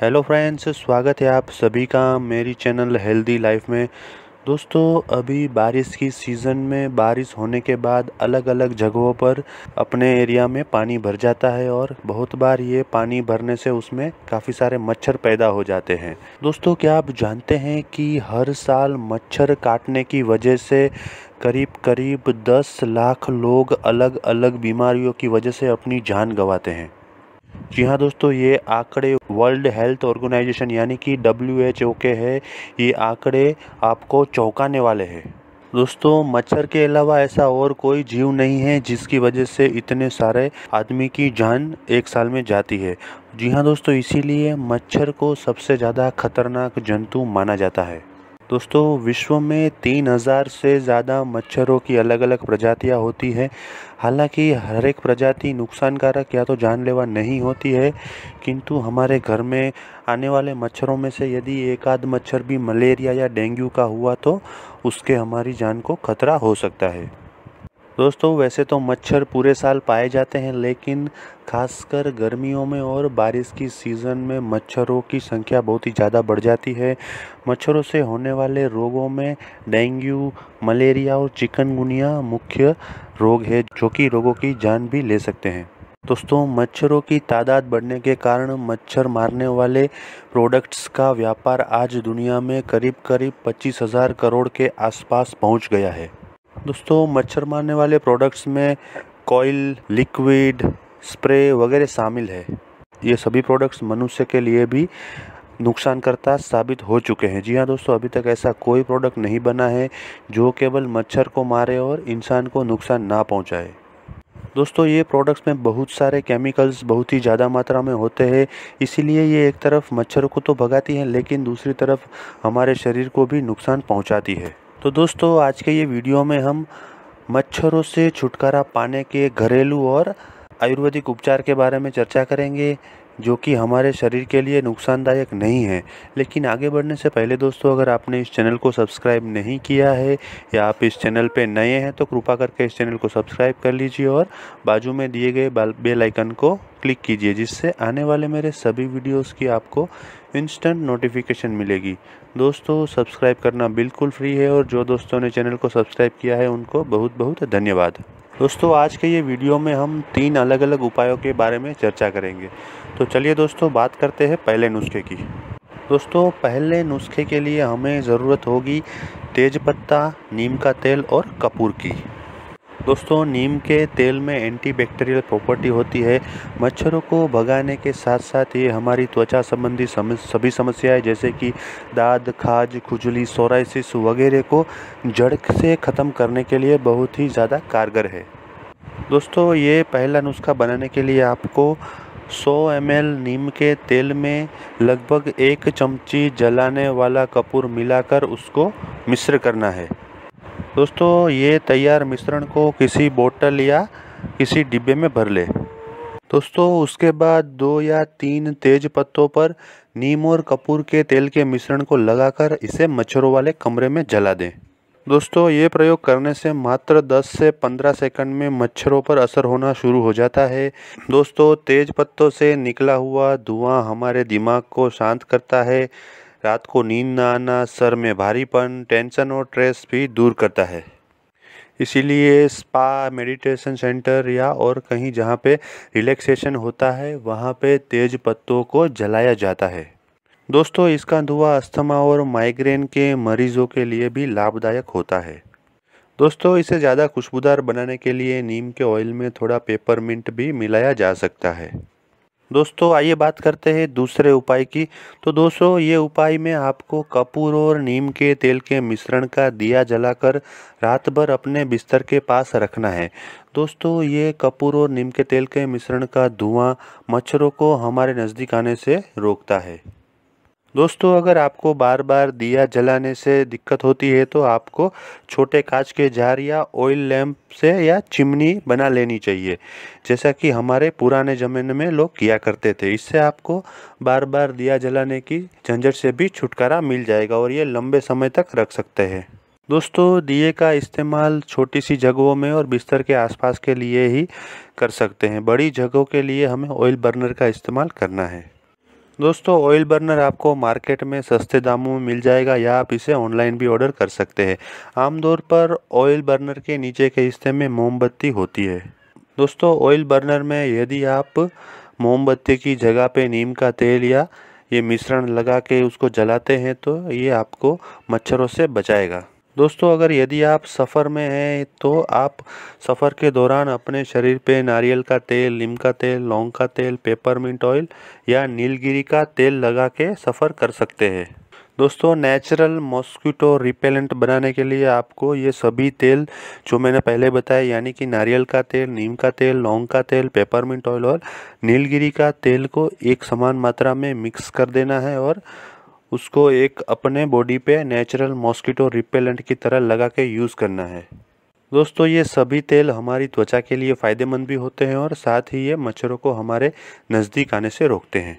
hello friends स्वागत है आप सभी का मेरी चैनल हेल्दी लाइफ में दोस्तों अभी बारिश की सीज़न में बारिश होने के बाद अलग अलग जगहों पर अपने एरिया में पानी भर जाता है और बहुत बार ये पानी भरने से उसमें काफ़ी सारे मच्छर पैदा हो जाते हैं दोस्तों क्या आप जानते हैं कि हर साल मच्छर काटने की वजह से करीब करीब 10 लाख लोग अलग अलग बीमारियों की वजह से अपनी जान गंवाते हैं जी हाँ दोस्तों ये आंकड़े वर्ल्ड हेल्थ ऑर्गेनाइजेशन यानी कि डब्ल्यू एच ओ के है ये आंकड़े आपको चौंकाने वाले हैं दोस्तों मच्छर के अलावा ऐसा और कोई जीव नहीं है जिसकी वजह से इतने सारे आदमी की जान एक साल में जाती है जी हाँ दोस्तों इसीलिए मच्छर को सबसे ज़्यादा खतरनाक जंतु माना जाता है दोस्तों विश्व में तीन हज़ार से ज़्यादा मच्छरों की अलग अलग प्रजातियां होती हैं हालांकि हर एक प्रजाति नुकसानकारक या तो जानलेवा नहीं होती है किंतु हमारे घर में आने वाले मच्छरों में से यदि एक आध मच्छर भी मलेरिया या डेंगू का हुआ तो उसके हमारी जान को खतरा हो सकता है दोस्तों वैसे तो मच्छर पूरे साल पाए जाते हैं लेकिन खासकर गर्मियों में और बारिश की सीज़न में मच्छरों की संख्या बहुत ही ज़्यादा बढ़ जाती है मच्छरों से होने वाले रोगों में डेंगू मलेरिया और चिकनगुनिया मुख्य रोग है जो कि रोगों की जान भी ले सकते हैं दोस्तों मच्छरों की तादाद बढ़ने के कारण मच्छर मारने वाले प्रोडक्ट्स का व्यापार आज दुनिया में करीब करीब पच्चीस हज़ार करोड़ के आसपास पहुँच गया है दोस्तों मच्छर मारने वाले प्रोडक्ट्स में कॉयल लिक्विड स्प्रे वगैरह शामिल है ये सभी प्रोडक्ट्स मनुष्य के लिए भी नुकसानकर्ता साबित हो चुके हैं जी हाँ दोस्तों अभी तक ऐसा कोई प्रोडक्ट नहीं बना है जो केवल मच्छर को मारे और इंसान को नुकसान ना पहुंचाए दोस्तों ये प्रोडक्ट्स में बहुत सारे केमिकल्स बहुत ही ज़्यादा मात्रा में होते हैं इसीलिए ये एक तरफ मच्छर को तो भगाती हैं लेकिन दूसरी तरफ हमारे शरीर को भी नुकसान पहुंचाती है तो दोस्तों आज के ये वीडियो में हम मच्छरों से छुटकारा पाने के घरेलू और आयुर्वेदिक उपचार के बारे में चर्चा करेंगे जो कि हमारे शरीर के लिए नुकसानदायक नहीं है लेकिन आगे बढ़ने से पहले दोस्तों अगर आपने इस चैनल को सब्सक्राइब नहीं किया है या आप इस चैनल पर नए हैं तो कृपा करके इस चैनल को सब्सक्राइब कर लीजिए और बाजू में दिए गए बेल आइकन को क्लिक कीजिए जिससे आने वाले मेरे सभी वीडियोस की आपको इंस्टेंट नोटिफिकेशन मिलेगी दोस्तों सब्सक्राइब करना बिल्कुल फ्री है और जो दोस्तों ने चैनल को सब्सक्राइब किया है उनको बहुत बहुत धन्यवाद दोस्तों आज के ये वीडियो में हम तीन अलग अलग उपायों के बारे में चर्चा करेंगे तो चलिए दोस्तों बात करते हैं पहले नुस्खे की दोस्तों पहले नुस्खे के लिए हमें ज़रूरत होगी तेज़पत्ता नीम का तेल और कपूर की दोस्तों नीम के तेल में एंटीबैक्टीरियल प्रॉपर्टी होती है मच्छरों को भगाने के साथ साथ ये हमारी त्वचा संबंधी सभी समस्याएं जैसे कि दाद खाज खुजली सोराइसिस वगैरह को जड़ से ख़त्म करने के लिए बहुत ही ज़्यादा कारगर है दोस्तों ये पहला नुस्खा बनाने के लिए आपको 100 एम नीम के तेल में लगभग एक चमची जलाने वाला कपूर मिलाकर उसको मिश्र करना है दोस्तों ये तैयार मिश्रण को किसी बोतल या किसी डिब्बे में भर ले दोस्तों उसके बाद दो या तीन तेज पत्तों पर नीम और कपूर के तेल के मिश्रण को लगाकर इसे मच्छरों वाले कमरे में जला दें दोस्तों ये प्रयोग करने से मात्र 10 से 15 सेकंड में मच्छरों पर असर होना शुरू हो जाता है दोस्तों तेज पत्तों से निकला हुआ धुआं हमारे दिमाग को शांत करता है रात को नींद ना आना सर में भारीपन टेंशन और स्ट्रेस भी दूर करता है इसीलिए स्पा मेडिटेशन सेंटर या और कहीं जहाँ पे रिलैक्सेशन होता है वहाँ पे तेज पत्तों को जलाया जाता है दोस्तों इसका धुआं अस्थमा और माइग्रेन के मरीजों के लिए भी लाभदायक होता है दोस्तों इसे ज़्यादा खुशबूदार बनाने के लिए नीम के ऑयल में थोड़ा पेपर मिंट भी मिलाया जा सकता है दोस्तों आइए बात करते हैं दूसरे उपाय की तो दोस्तों ये उपाय में आपको कपूर और नीम के तेल के मिश्रण का दिया जलाकर रात भर अपने बिस्तर के पास रखना है दोस्तों ये कपूर और नीम के तेल के मिश्रण का धुआं मच्छरों को हमारे नज़दीक आने से रोकता है दोस्तों अगर आपको बार बार दिया जलाने से दिक्कत होती है तो आपको छोटे कांच के जार या ऑयल लैंप से या चिमनी बना लेनी चाहिए जैसा कि हमारे पुराने ज़माने में लोग किया करते थे इससे आपको बार बार दिया जलाने की झंझट से भी छुटकारा मिल जाएगा और ये लंबे समय तक रख सकते हैं दोस्तों दिए का इस्तेमाल छोटी सी जगहों में और बिस्तर के आसपास के लिए ही कर सकते हैं बड़ी जगहों के लिए हमें ऑयल बर्नर का इस्तेमाल करना है दोस्तों ऑयल बर्नर आपको मार्केट में सस्ते दामों में मिल जाएगा या आप इसे ऑनलाइन भी ऑर्डर कर सकते हैं आमतौर पर ऑयल बर्नर के नीचे के हिस्से में मोमबत्ती होती है दोस्तों ऑयल बर्नर में यदि आप मोमबत्ती की जगह पे नीम का तेल या ये मिश्रण लगा के उसको जलाते हैं तो ये आपको मच्छरों से बचाएगा दोस्तों अगर यदि आप सफ़र में हैं तो आप सफ़र के दौरान अपने शरीर पे नारियल का तेल नीम का तेल लौंग का तेल पेपरमिंट ऑयल या नीलगिरी का तेल लगा के सफ़र कर सकते हैं दोस्तों नेचुरल मॉस्किटो रिपेलेंट बनाने के लिए आपको ये सभी तेल जो मैंने पहले बताया यानी कि नारियल का तेल नीम का तेल लौंग का तेल पेपरमिंट ऑयल और नीलगिरी का तेल को एक समान मात्रा में मिक्स कर देना है और उसको एक अपने बॉडी पे नेचुरल मॉस्किटो रिपेलेंट की तरह लगा के यूज़ करना है दोस्तों ये सभी तेल हमारी त्वचा के लिए फ़ायदेमंद भी होते हैं और साथ ही ये मच्छरों को हमारे नज़दीक आने से रोकते हैं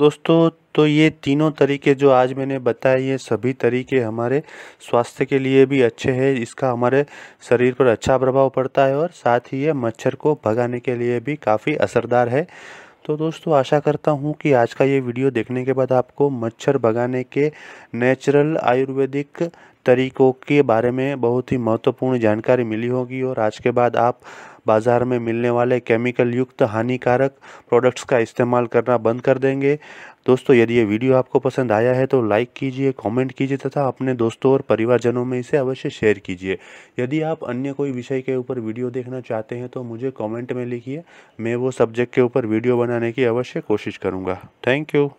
दोस्तों तो ये तीनों तरीके जो आज मैंने बताए ये सभी तरीके हमारे स्वास्थ्य के लिए भी अच्छे हैं इसका हमारे शरीर पर अच्छा प्रभाव पड़ता है और साथ ही ये मच्छर को भगाने के लिए भी काफ़ी असरदार है तो दोस्तों आशा करता हूँ कि आज का ये वीडियो देखने के बाद आपको मच्छर भगाने के नेचुरल आयुर्वेदिक तरीकों के बारे में बहुत ही महत्वपूर्ण जानकारी मिली होगी और आज के बाद आप बाज़ार में मिलने वाले केमिकल युक्त हानिकारक प्रोडक्ट्स का इस्तेमाल करना बंद कर देंगे दोस्तों यदि ये वीडियो आपको पसंद आया है तो लाइक कीजिए कमेंट कीजिए तथा अपने दोस्तों और परिवारजनों में इसे अवश्य शेयर कीजिए यदि आप अन्य कोई विषय के ऊपर वीडियो देखना चाहते हैं तो मुझे कॉमेंट में लिखिए मैं वो सब्जेक्ट के ऊपर वीडियो बनाने की अवश्य कोशिश करूँगा थैंक यू